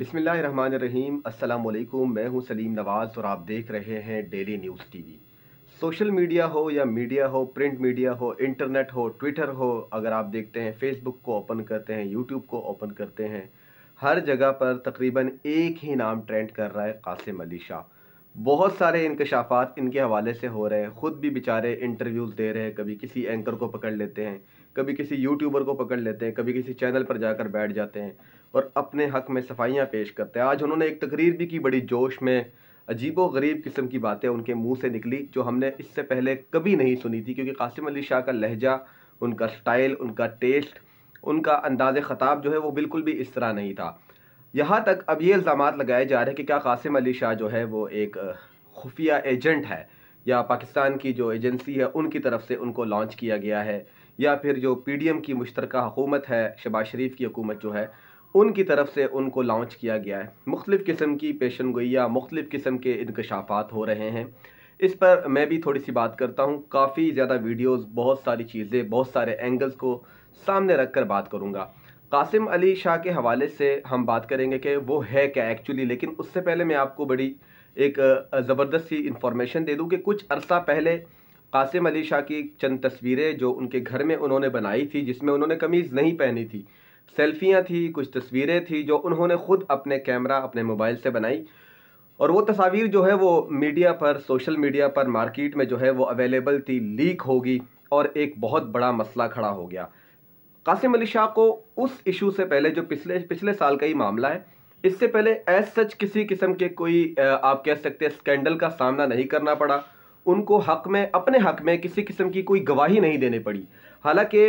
बिसमीम अल्लाम मैं हूं सलीम नवाज़ और आप देख रहे हैं daily news TV social media हो या मीडिया हो प्रिंट मीडिया हो इंटरनेट हो ट्विटर हो अगर आप देखते हैं फेसबुक को ओपन करते हैं यूट्यूब को ओपन करते हैं हर जगह पर तकरीबन एक ही नाम ट्रेंड कर रहा है कासिम अली शाह बहुत सारे इनकशाफ़ात इनके हवाले से हो रहे हैं ख़ुद भी बेचारे इंटरव्यूज़ दे रहे हैं कभी किसी एंकर को पकड़ लेते हैं कभी किसी यूट्यूबर को पकड़ लेते हैं कभी किसी चैनल पर जाकर बैठ जाते हैं और अपने हक में सफाइयाँ पेश करते हैं आज उन्होंने एक तकरीर भी की बड़ी जोश में अजीबो गरीब किस्म की बातें उनके मुंह से निकली जो हमने इससे पहले कभी नहीं सुनी थी क्योंकि कासिम अली शाह का लहजा उनका स्टाइल उनका टेस्ट उनका अंदाज ख़ताब जो है वो बिल्कुल भी इस तरह नहीं था यहाँ तक अब ये इल्ज़ाम लगाए जा रहे हैं कि क्या कासिम अली शाह जो है वो एक खुफिया एजेंट है या पाकिस्तान की जो एजेंसी है उनकी तरफ से उनको लॉन्च किया गया है या फिर जो पी डी एम की मुश्तर हुकूमत है शबाज शरीफ की हुकूमत जो है उनकी तरफ से उनको लॉन्च किया गया है मुख्तफ़ किस्म की पेशन गोया मुख्तफ़ किस्म के इनकशाफात हो रहे हैं इस पर मैं भी थोड़ी सी बात करता हूँ काफ़ी ज़्यादा वीडियोस बहुत सारी चीज़ें बहुत सारे एंगल्स को सामने रख कर बात करूँगा कासिम अली शाह के हवाले से हम बात करेंगे कि वो है क्या एक्चुअली लेकिन उससे पहले मैं आपको बड़ी एक ज़बरदस्त सी इन्फॉर्मेशन दे दूँ कि कुछ अरसा पहले कासिम अली शाह की चंद तस्वीरें जो उनके घर में उन्होंने बनाई थी जिसमें उन्होंने कमीज़ नहीं पहनी थी सेल्फियाँ थी कुछ तस्वीरें थी जो उन्होंने ख़ुद अपने कैमरा अपने मोबाइल से बनाई और वो तस्वीर जो है वो मीडिया पर सोशल मीडिया पर मार्केट में जो है वो अवेलेबल थी लीक होगी और एक बहुत बड़ा मसला खड़ा हो गया कासिम अली शाह को उस इशू से पहले जो पिछले पिछले साल का ही मामला है इससे पहले एज सच किसी किस्म के कोई आप कह सकते हैं स्कैंडल का सामना नहीं करना पड़ा उनको हक में अपने हक में किसी किस्म की कोई गवाही नहीं देने पड़ी हालांकि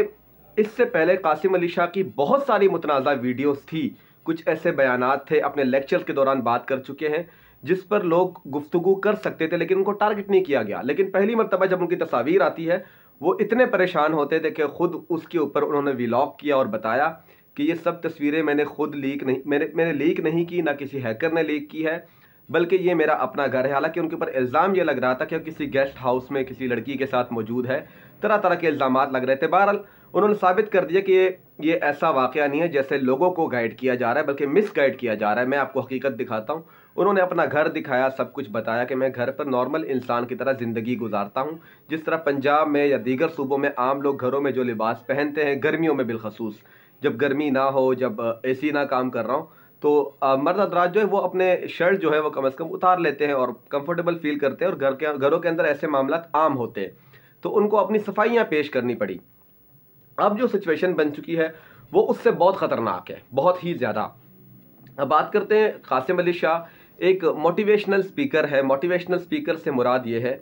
इससे पहले कासिम अली शाह की बहुत सारी मुतनाज़ वीडियोस थी कुछ ऐसे बयान थे अपने लेक्चर्स के दौरान बात कर चुके हैं जिस पर लोग गुफ्तु कर सकते थे लेकिन उनको टारगेट नहीं किया गया लेकिन पहली मरतबा जब उनकी तस्वीर आती है वो इतने परेशान होते थे कि ख़ुद उसके ऊपर उन्होंने व्लॉग किया और बताया कि ये सब तस्वीरें मैंने खुद लीक नहीं मैंने मैंने लीक नहीं की ना किसी हैकर ने लीक की है बल्कि ये मेरा अपना घर है हालांकि उनके ऊपर इल्ज़ाम ये लग रहा था कि वो किसी गेस्ट हाउस में किसी लड़की के साथ मौजूद है तरह तरह के इल्ज़ाम लग रहे थे बहरहाल उन्होंने साबित कर दिया कि ये ये ऐसा वाक़ नहीं है जैसे लोगों को गाइड किया जा रहा है बल्कि मिस गाइड किया जा रहा है मैं आपको हकीकत दिखाता हूँ उन्होंने अपना घर दिखाया सब कुछ बताया कि मैं घर पर नॉर्मल इंसान की तरह ज़िंदगी गुजारता हूँ जिस तरह पंजाब में या दीगर सूबों में आम लोग घरों में जो लिबास पहनते हैं गर्मियों में बिलखसूस जब गर्मी ना हो जब ए ना काम कर रहा हूँ तो मर्द अदराज जो है वो अपने शर्ट जो है वो कम अज़ कम उतार लेते हैं और कम्फर्टेबल फील करते हैं और घर के घरों के अंदर ऐसे मामला आम होते हैं तो उनको अपनी सफाइयाँ पेश करनी पड़ी अब जो सिचुएशन बन चुकी है वो उससे बहुत ख़तरनाक है बहुत ही ज़्यादा अब बात करते हैं कासिम अली शाह एक मोटिवेशनल स्पीकर है मोटिवेशनल स्पीकर से मुराद ये है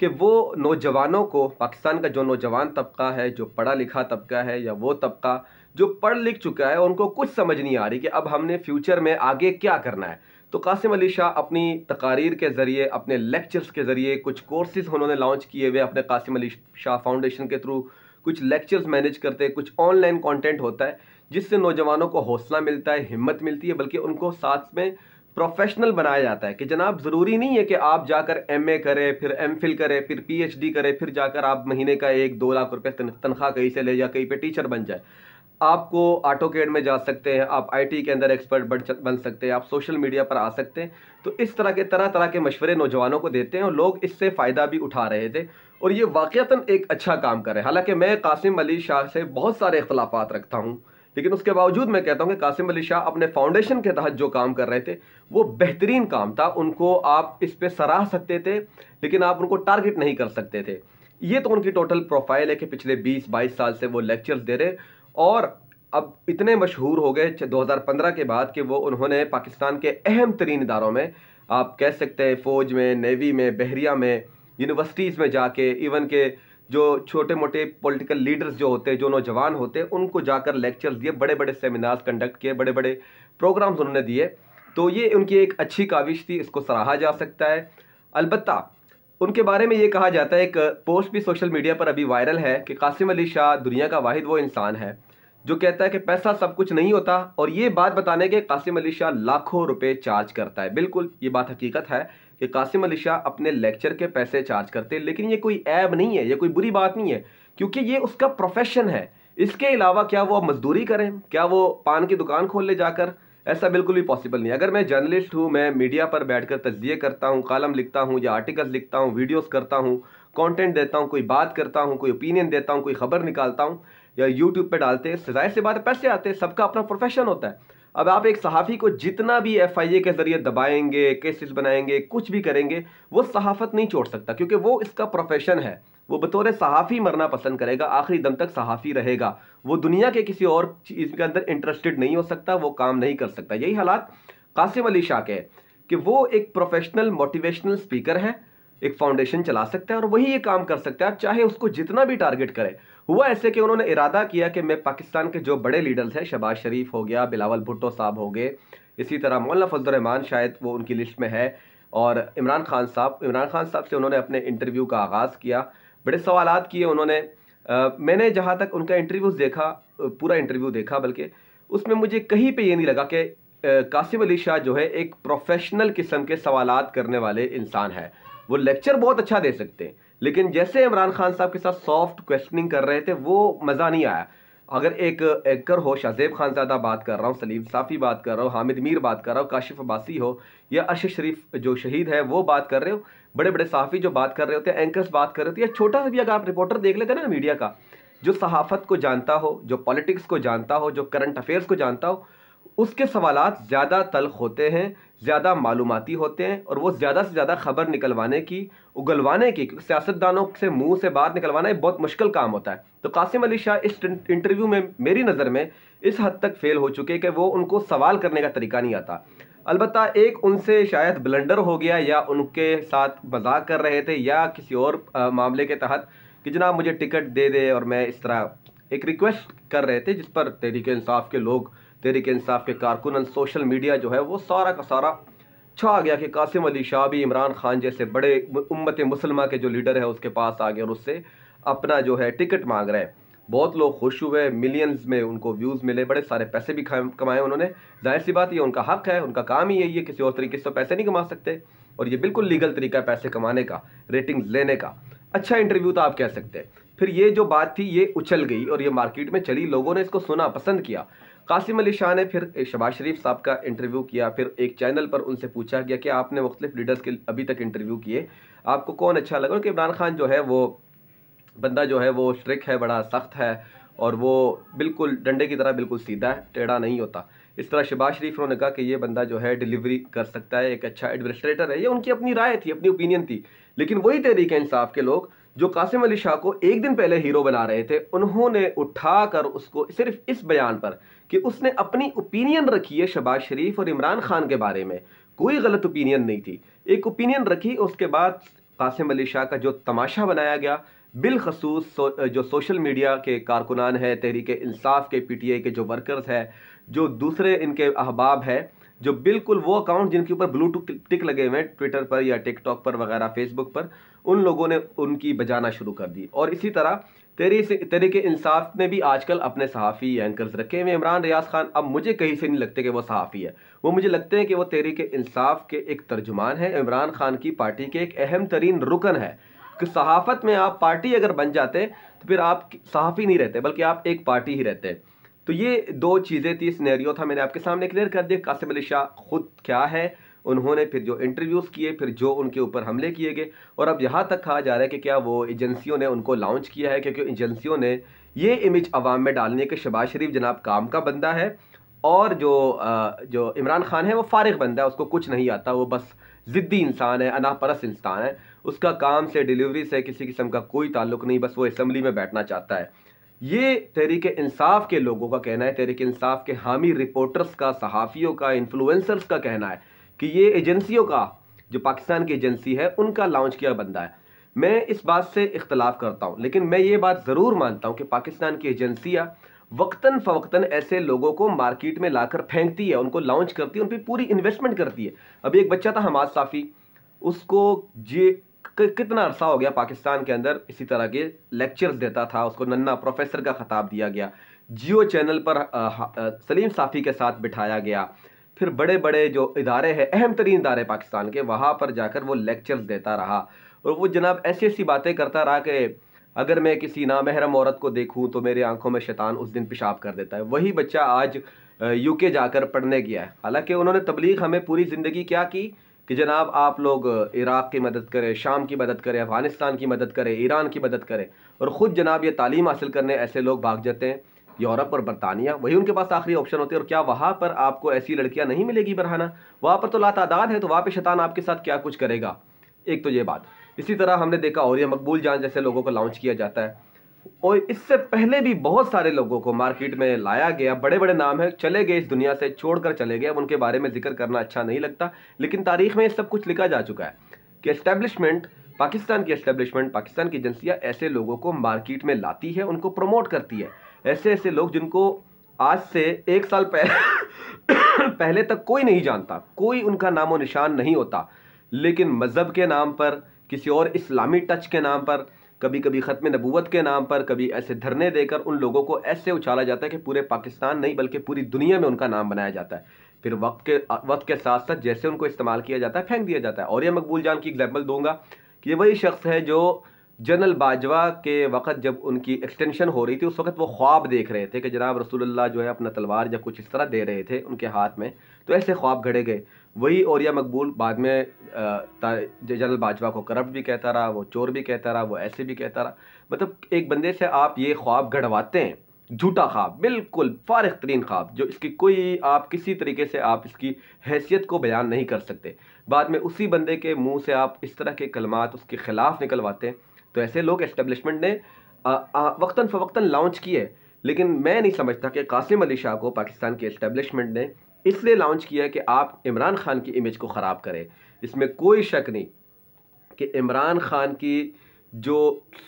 कि वो नौजवानों को पाकिस्तान का जो नौजवान तबका है जो पढ़ा लिखा तबका है या वो तबका जो पढ़ लिख चुका है उनको कुछ समझ नहीं आ रही कि अब हमने फ्यूचर में आगे क्या करना है तो कासिम अली शाह अपनी तकारीर के ज़रिए अपने लेक्चर्स के ज़रिए कुछ कोर्सेज उन्होंने लॉन्च किए हुए अपने कासिम अली शाह फाउंडेशन के थ्रू कुछ लेक्चर्स मैनेज करते हैं कुछ ऑनलाइन कंटेंट होता है जिससे नौजवानों को हौसला मिलता है हिम्मत मिलती है बल्कि उनको साथ में प्रोफेशनल बनाया जाता है कि जनाब ज़रूरी नहीं है कि आप जाकर ए करें फिर फिल करें फिर डी करें फिर जाकर आप महीने का एक दो लाख रुपये तनख्वाह कहीं से ले या कहीं पर टीचर बन जाए आपको ऑटो केड में जा सकते हैं आप आईटी के अंदर एक्सपर्ट बन सकते हैं आप सोशल मीडिया पर आ सकते हैं तो इस तरह के तरह तरह के मशवरे नौजवानों को देते हैं और लोग इससे फ़ायदा भी उठा रहे थे और ये वाक़ता एक अच्छा काम कर रहे हैं हालांकि मैं कासिम अली शाह से बहुत सारे इख्लाफात रखता हूँ लेकिन उसके बावजूद मैं कहता हूँ कि कासिम अली शाह अपने फाउंडेशन के तहत जो काम कर रहे थे वो बेहतरीन काम था उनको आप इस पर सराह सकते थे लेकिन आप उनको टारगेट नहीं कर सकते थे ये तो उनकी टोटल प्रोफाइल है कि पिछले 20-22 साल से वो लेक्चर्स दे रहे और अब इतने मशहूर हो गए 2015 के बाद कि वो उन्होंने पाकिस्तान के अहम तरीन इदारों में आप कह सकते हैं फ़ौज में नेवी में बहरिया में यूनिवर्सिटीज़ में जाके इवन के जो छोटे मोटे पॉलिटिकल लीडर्स जो होते जो नौजवान होते उनको जाकर लेक्चर्स दिए बड़े बड़े सेमिनार्स कंडक्ट किए बड़े बड़े प्रोग्राम्स उन्होंने दिए तो ये उनकी एक अच्छी काविश थी इसको सराहा जा सकता है अलबत्ता उनके बारे में ये कहा जाता है एक पोस्ट भी सोशल मीडिया पर अभी वायरल है कि कासिम अली शाह दुनिया का वाहिद वो इंसान है जो कहता है कि पैसा सब कुछ नहीं होता और ये बात बताने के कासिम अली शाह लाखों रुपए चार्ज करता है बिल्कुल ये बात हकीकत है कि कासिम अली शाह अपने लेक्चर के पैसे चार्ज करते हैं लेकिन ये कोई ऐब नहीं है ये कोई बुरी बात नहीं है क्योंकि ये उसका प्रोफेशन है इसके अलावा क्या वो मजदूरी करें क्या वो पान की दुकान खोल ले जाकर ऐसा बिल्कुल भी पॉसिबल नहीं अगर मैं जर्नलिस्ट हूँ मैं मीडिया पर बैठकर तजिए करता हूँ कॉलम लिखता हूँ या आर्टिकल लिखता हूँ वीडियोस करता हूँ कंटेंट देता हूँ कोई बात करता हूँ कोई ओपिनियन देता हूँ कोई खबर निकालता हूँ या यूट्यूब पर डालते हैं जाहिर से बात पैसे आते हैं सबका अपना प्रोफेशन होता है अब आप एक सहाफ़ी को जितना भी एफ आई ए के ज़रिए दबाएंगे केसेस बनाएंगे कुछ भी करेंगे वो सहाफ़त नहीं छोड़ सकता क्योंकि वो इसका प्रोफेशन है वो बतौर सहाफ़ी मरना पसंद करेगा आखिरी दम तक सहाफ़ी रहेगा वो दुनिया के किसी और चीज़ के अंदर इंटरेस्टेड नहीं हो सकता वो काम नहीं कर सकता यही हालात कासिम अली शाह के कि वो एक प्रोफेशनल मोटिवेशनल स्पीकर है एक फाउंडेशन चला सकता है और वही ये काम कर सकता है चाहे उसको जितना भी टारगेट करे हुआ ऐसे कि उन्होंने इरादा किया कि मैं पाकिस्तान के जो बड़े लीडर्स हैं शबाज शरीफ हो गया बिलावल भुट्टो साहब हो गए इसी तरह मौलाना फजलरहमान शायद वो उनकी लिस्ट में है और इमरान खान साहब इमरान खान साहब से उन्होंने अपने इंटरव्यू का आगाज़ किया बड़े सवाल किए उन्होंने आ, मैंने जहाँ तक उनका इंटरव्यूज़ देखा पूरा इंटरव्यू देखा बल्कि उसमें मुझे कहीं पर यह नहीं लगा कि कासिम अली शाह जो है एक प्रोफेशनल किस्म के सवाल करने वाले इंसान है वो लेक्चर बहुत अच्छा दे सकते हैं लेकिन जैसे इमरान खान साहब के साथ सॉफ्ट क्वेश्चनिंग कर रहे थे वो मज़ा नहीं आया अगर एक एंकर हो शाहजेब खान ज्यादा बात कर रहा हूँ सलीम साफ़ी बात कर रहा हूँ हामिद मीर बात कर रहा हूँ काशिफ अब्बासी हो या अरशद शरीफ जो शहीद है वो बात कर रहे हो बड़े बड़े साफ़ी जो बात कर रहे होते हैं एंकर्स बात कर रहे होते हैं या छोटा भी अगर आप रिपोर्टर देख लेते हैं ना मीडिया का जो सहाफ़त को जानता हो जो पॉलिटिक्स को जानता हो जो करंट अफेयर्स को जानता हो उसके सवाल ज़्यादा तलख होते हैं ज़्यादा मालूमती होते हैं और वो ज़्यादा से ज़्यादा खबर निकलवाने की उगलवाने की सियासतदानों से मुँह से बाहर निकलवाना एक बहुत मुश्किल काम होता है तो कासिम अली शाह इस इंटरव्यू में मेरी नज़र में इस हद तक फेल हो चुके कि वो उनको सवाल करने का तरीका नहीं आता अलबत् एक उनसे शायद ब्लेंडर हो गया या उनके साथ मजाक कर रहे थे या किसी और आ, मामले के तहत कि जनाब मुझे टिकट दे दे और मैं इस तरह एक रिक्वेस्ट कर रहे थे जिस पर तहरीक इंसाफ के लोग तहरीक इंसाफ के कारकुन सोशल मीडिया जो है वो सारा का सारा छा गया कि कासिम अली शाह भी इमरान खान जैसे बड़े उम्मत मुसलमा के जो लीडर है उसके पास आ गए और उससे अपना जो है टिकट मांग रहे हैं बहुत लोग खुश हुए मिलियंस में उनको व्यूज़ मिले बड़े सारे पैसे भी कमाए उन्होंने जाहिर सी बात ये उनका हक है उनका काम ही यही है किसी और तरीके से तो पैसे नहीं कमा सकते और ये बिल्कुल लीगल तरीका है पैसे कमाने का रेटिंग्स लेने का अच्छा इंटरव्यू तो आप कह सकते हैं फिर ये जो बात थी ये उछल गई और ये मार्केट में चली लोगों ने इसको सुना पसंद किया कासिम अली शाह ने फिर शबाज शरीफ साहब का इंटरव्यू किया फिर एक चैनल पर उनसे पूछा गया कि आपने मुख्तलिफ लीडर्स के अभी तक इंटरव्यू किए आपको कौन अच्छा लगा कि इमरान खान जो है वो बंदा जो है वो स्ट्रिक है बड़ा सख्त है और वो बिल्कुल डंडे की तरह बिल्कुल सीधा है टेढ़ा नहीं होता इस तरह शबाज शरीफ उन्होंने कहा कि ये बंदा जो है डिलीवरी कर सकता है एक अच्छा एडमिनिस्ट्रेटर है ये उनकी अपनी राय थी अपनी ओपिनियन थी लेकिन वही तहरीक इंसाफ के लोग जो कासिम अली शाह को एक दिन पहले हीरो बना रहे थे उन्होंने उठा कर उसको सिर्फ इस बयान पर कि उसने अपनी ओपिनियन रखी है शबाज शरीफ और इमरान खान के बारे में कोई गलत ओपिनियन नहीं थी एक ओपिनियन रखी उसके बाद कासिम अली शाह का जो तमाशा बनाया गया बिलखसूस जो सोशल मीडिया के कारकुनान है तहरीक इंसाफ के आई के जो वर्कर्स है जो दूसरे इनके अहबाब है जो बिल्कुल वो अकाउंट जिनके ऊपर ब्लूटूथ टिक लगे हुए हैं ट्विटर पर या टिकटॉक पर वगैरह फेसबुक पर उन लोगों ने उनकी बजाना शुरू कर दी और इसी तरह तेरी से तरीके इंसाफ ने भी आजकल अपने सहाफ़ी एंकर्स रखे हुए इमरान रियाज खान अब मुझे कहीं से नहीं लगते कि वो सहाफ़ी है वो मुझे लगते हैं कि वो तरीके इंसाफ के एक तर्जुमान है इमरान खान की पार्टी के एक अहम तरीन रुकन है कि सहाफ़त में आप पार्टी अगर बन जाते तो फिर आप सहाफ़ी नहीं रहते बल्कि आप एक पार्टी ही रहते हैं तो ये दो चीज़ें थी सिनेरियो था मैंने आपके सामने क्लियर कर दिया कासिम अली शाह खुद क्या है उन्होंने फिर जो इंटरव्यूज़ किए फिर जो उनके ऊपर हमले किए गए और अब यहाँ तक कहा जा रहा है कि क्या वो एजेंसियों ने उनको लॉन्च किया है क्योंकि एजेंसियों ने ये इमेज आवाम में डालनी है कि शबाज शरीफ जनाब काम का बंदा है और जो जो इमरान खान है वो फ़ारग बंदा है उसको कुछ नहीं आता वो बस ज़िद्दी इंसान है अनापरस इंसान है उसका काम से डिलीवरी से किसी किस्म का कोई ताल्लुक नहीं बस वो इसम्बली में बैठना चाहता है ये तहरीक इंसाफ के लोगों का कहना है तहरीक इंसाफ के हामी रिपोर्टर्स का सहाफ़ियों का इन्फ्लुएंसर्स का कहना है कि ये एजेंसियों का जो पाकिस्तान की एजेंसी है उनका लॉन्च किया बंदा है मैं इस बात से इख्तलाफ करता हूँ लेकिन मैं ये बात ज़रूर मानता हूँ कि पाकिस्तान की एजेंसियाँ वक्ता फ़वक्ता ऐसे लोगों को मार्केट में लाकर फेंकती है उनको लॉन्च करती है उन पर पूरी इन्वेस्टमेंट करती है अभी एक बच्चा था हमाद साफ़ी उसको जे कितना अरसा हो गया पाकिस्तान के अंदर इसी तरह के लेक्चर्स देता था उसको नन्ना प्रोफेसर का खताब दिया गया जियो चैनल पर आ, आ, सलीम साफ़ी के साथ बिठाया गया फिर बड़े बड़े जो इदारे हैं अहम तरीन इदारे पाकिस्तान के वहाँ पर जाकर वो लेक्चर्स देता रहा और वो जनाब ऐसी ऐसी बातें करता रहा कि अगर मैं किसी नामहरम औरत को देखूँ तो मेरे आंखों में शैतान उस दिन पेशाब कर देता है वही बच्चा आज यूके जाकर पढ़ने गया है हालांकि उन्होंने तबलीग हमें पूरी ज़िंदगी क्या की कि जनाब आप लोग इराक़ की मदद करें शाम की मदद करें अफ़गानिस्तान की मदद करें ईरान की मदद करें और ख़ुद जनाब ये तालीम हासिल करने ऐसे लोग भाग जाते हैं यूरोप और बरतानिया वही उनके पास आखिरी ऑप्शन होते हैं और क्या वहाँ पर आपको ऐसी लड़कियाँ नहीं मिलेगी बरहाना वहाँ पर तो लातादाद है तो वहाँ पर शैतान आपके साथ क्या कुछ करेगा एक तो ये बात इसी तरह हमने देखा और मकबूल जान जैसे लोगों को लॉन्च किया जाता है और इससे पहले भी बहुत सारे लोगों को मार्केट में लाया गया बड़े बड़े नाम हैं चले गए इस दुनिया से छोड़कर चले गए अब उनके बारे में जिक्र करना अच्छा नहीं लगता लेकिन तारीख में सब कुछ लिखा जा चुका है कि एस्टेब्लिशमेंट पाकिस्तान की एस्टेब्लिशमेंट पाकिस्तान की एजेंसियाँ ऐसे लोगों को मार्केट में लाती है उनको प्रमोट करती है ऐसे ऐसे लोग जिनको आज से एक साल पहले पहले तक कोई नहीं जानता कोई उनका नामो निशान नहीं होता लेकिन मज़हब के नाम पर किसी और इस्लामी टच के नाम पर कभी कभी ख़त्म नबूत के नाम पर कभी ऐसे धरने देकर उन लोगों को ऐसे उछाला जाता है कि पूरे पाकिस्तान नहीं बल्कि पूरी दुनिया में उनका नाम बनाया जाता है फिर वक्त के वक्त के साथ साथ जैसे उनको इस्तेमाल किया जाता है फेंक दिया जाता है और यह मकबूल जान की एग्जाम्पल दूंगा कि ये वही शख्स है जो जनरल बाजवा के वक़्त जब उनकी एक्सटेंशन हो रही थी उस वक्त वो ख्वाब देख रहे थे कि जनाब रसूलुल्लाह जो है अपना तलवार या कुछ इस तरह दे रहे थे उनके हाथ में तो ऐसे ख्वाब घड़े गए वही औरिया मकबूल बाद में जनरल बाजवा को करप्ट भी कहता रहा वो चोर भी कहता रहा वो ऐसे भी कहता रहा मतलब एक बंदे से आप ये ख्वाब घड़वाते हैं झूठा ख्वाब बिल्कुल फारग तरीन ख्वाब जो इसकी कोई आप किसी तरीके से आप इसकी हैसियत को बयान नहीं कर सकते बाद में उसी बंदे के मुंह से आप इस तरह के कलमात उसके ख़िलाफ़ निकलवाते हैं तो ऐसे लोग इस्टबलिशमेंट ने वक्ता फ़वक्ता लॉन्च किए लेकिन मैं नहीं समझता कि कासिम अली शाह को पाकिस्तान के इस्टबलिशमेंट ने इसलिए लॉन्च किया कि आप इमरान खान की इमेज को ख़राब करें इसमें कोई शक नहीं कि इमरान खान की जो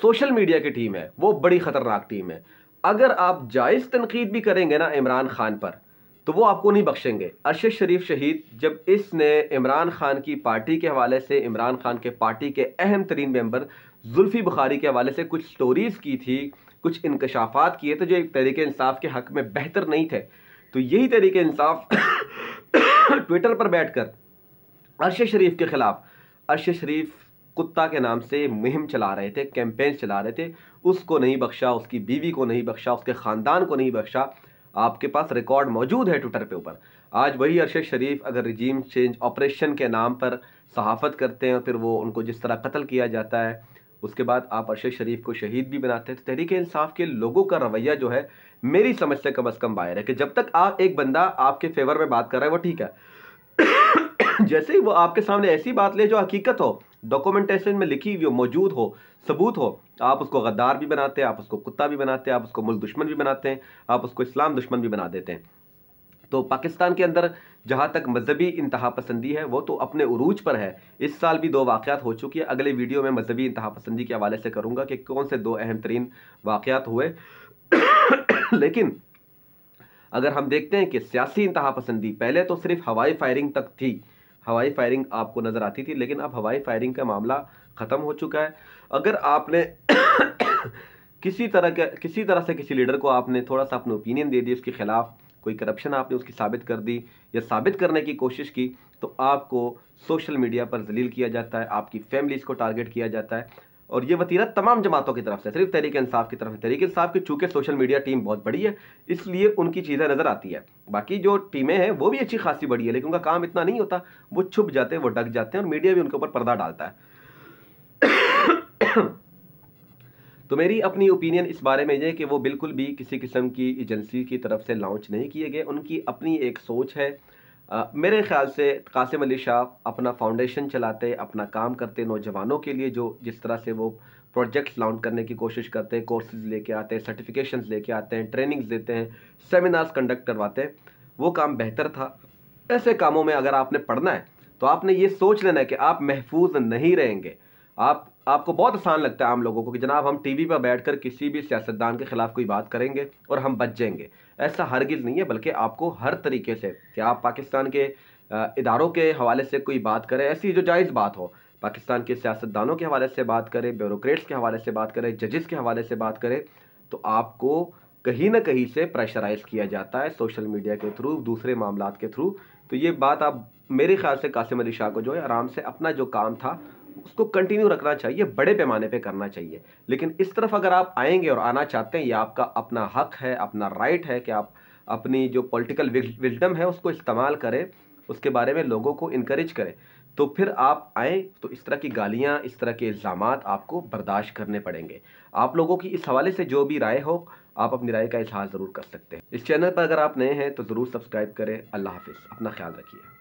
सोशल मीडिया की टीम है वो बड़ी ख़तरनाक टीम है अगर आप जायज़ तनकीद भी करेंगे ना इमरान खान पर तो वो आपको नहीं बख्शेंगे अरशद शरीफ शहीद जब इसने इमरान खान की पार्टी के हवाले से इमरान खान के पार्टी के अहम तरीन मेम्बर जुल्फ़ी बुखारी के हवाले से कुछ स्टोरीज़ की थी कुछ इंकशाफात किए थे तो जो एक तरीके इंसाफ के हक में बेहतर नहीं थे तो यही तरीके इंसाफ ट्विटर पर बैठकर अरशद शरीफ के ख़िलाफ़ अरशद शरीफ कुत्ता के नाम से मुहिम चला रहे थे कैंपेन चला रहे थे उसको नहीं बख्शा उसकी बीवी को नहीं बख्शा उसके ख़ानदान को नहीं बख्शा आपके पास रिकॉर्ड मौजूद है ट्विटर पे ऊपर आज वही अरशद शरीफ अगर रिजीम चेंज ऑपरेशन के नाम पर सहाफत करते हैं फिर वो उनको जिस तरह कत्ल किया जाता है उसके बाद आप अरशद शरीफ को शहीद भी बनाते हैं तो तहरीक इंसाफ के लोगों का रवैया जो है मेरी समझ से कम अज़ कम बाहर है कि जब तक आप एक बंदा आपके फेवर में बात कर रहा है वो ठीक है जैसे ही वो आपके सामने ऐसी बात ले जो हकीकत हो डॉक्यूमेंटेशन में लिखी हुई हो मौजूद हो सबूत हो आप उसको गद्दार भी बनाते हैं आप उसको कुत्ता भी बनाते हैं आप उसको मुल्क दुश्मन भी बनाते हैं आप उसको इस्लाम दुश्मन भी बना देते हैं तो पाकिस्तान के अंदर जहाँ तक मजहबी इंतहा पसंदी है वो तो अपने उरूज पर है इस साल भी दो वाक़ात हो चुकी है अगले वीडियो में मजहबी इंतहा पसंदी के हवाले से करूँगा कि कौन से दो अहम तरीन वाक़ात हुए लेकिन अगर हम देखते हैं कि सियासी इंतहा पसंदी पहले तो सिर्फ हवाई फायरिंग तक थी हवाई फायरिंग आपको नज़र आती थी लेकिन अब हवाई फायरिंग का मामला ख़त्म हो चुका है अगर आपने किसी तरह के किसी तरह से किसी लीडर को आपने थोड़ा सा अपना ओपिनियन दे दी उसके खिलाफ कोई करप्शन आपने उसकी साबित कर दी या साबित करने की कोशिश की तो आपको सोशल मीडिया पर जलील किया जाता है आपकी फैमिलीज़ को टारगेट किया जाता है और ये वतीरा तमाम जमातों की तरफ से सिर्फ तहरीक इंसाफ की तरफ से तहरीक इंसाफ की चूँकि सोशल मीडिया टीम बहुत बड़ी है इसलिए उनकी चीज़ें नज़र आती है बाकी जो टीमें हैं वो भी अच्छी खासी बड़ी है लेकिन उनका काम इतना नहीं होता वो छुप जाते हैं वो डक जाते हैं और मीडिया भी उनके ऊपर पर्दा डालता है तो मेरी अपनी ओपिनियन इस बारे में यह कि वो बिल्कुल भी किसी किस्म की एजेंसी की तरफ से लॉन्च नहीं किए गए उनकी अपनी एक सोच है आ, मेरे ख्याल से कासिम अली शाह अपना फाउंडेशन चलाते अपना काम करते नौजवानों के लिए जो जिस तरह से वो प्रोजेक्ट्स लॉन्च करने की कोशिश करते हैं कोर्सेज लेके आते हैं सर्टिफिकेशंस लेके आते हैं ट्रेनिंग्स देते हैं सेमिनार्स कंडक्ट करवाते हैं वो काम बेहतर था ऐसे कामों में अगर आपने पढ़ना है तो आपने ये सोच लेना है कि आप महफूज नहीं रहेंगे आप आपको बहुत आसान लगता है आम लोगों को कि जनाब हम टीवी पर बैठकर किसी भी सियासतदान के खिलाफ कोई बात करेंगे और हम बच जाएंगे ऐसा हरगिज़ नहीं है बल्कि आपको हर तरीके से कि आप पाकिस्तान के इदारों के हवाले से कोई बात करें ऐसी जो जायज़ बात हो पाकिस्तान के सियासतदानों के हवाले से बात करें ब्यूरोट्स के हवाले से बात करें जजेस के हवाले से बात करें तो आपको कहीं ना कहीं से प्रेशराइज़ किया जाता है सोशल मीडिया के थ्रू दूसरे मामला के थ्रू तो ये बात आप मेरे ख्याल से कासिम अली शाह को जो है आराम से अपना जो काम था उसको कंटिन्यू रखना चाहिए बड़े पैमाने पे करना चाहिए लेकिन इस तरफ अगर आप आएंगे और आना चाहते हैं ये आपका अपना हक है अपना राइट है कि आप अपनी जो पॉलिटिकल विजडम है उसको इस्तेमाल करें उसके बारे में लोगों को इनक्रेज करें तो फिर आप आएँ तो इस तरह की गालियाँ इस तरह के इल्ज़ाम आपको बर्दाश्त करने पड़ेंगे आप लोगों की इस हवाले से जो भी राय हो आप अपनी राय का इजहार ज़रूर कर सकते हैं इस चैनल पर अगर आप नए हैं तो ज़रूर सब्सक्राइब करें अल्लाह हाफिज़ अपना ख्याल रखिए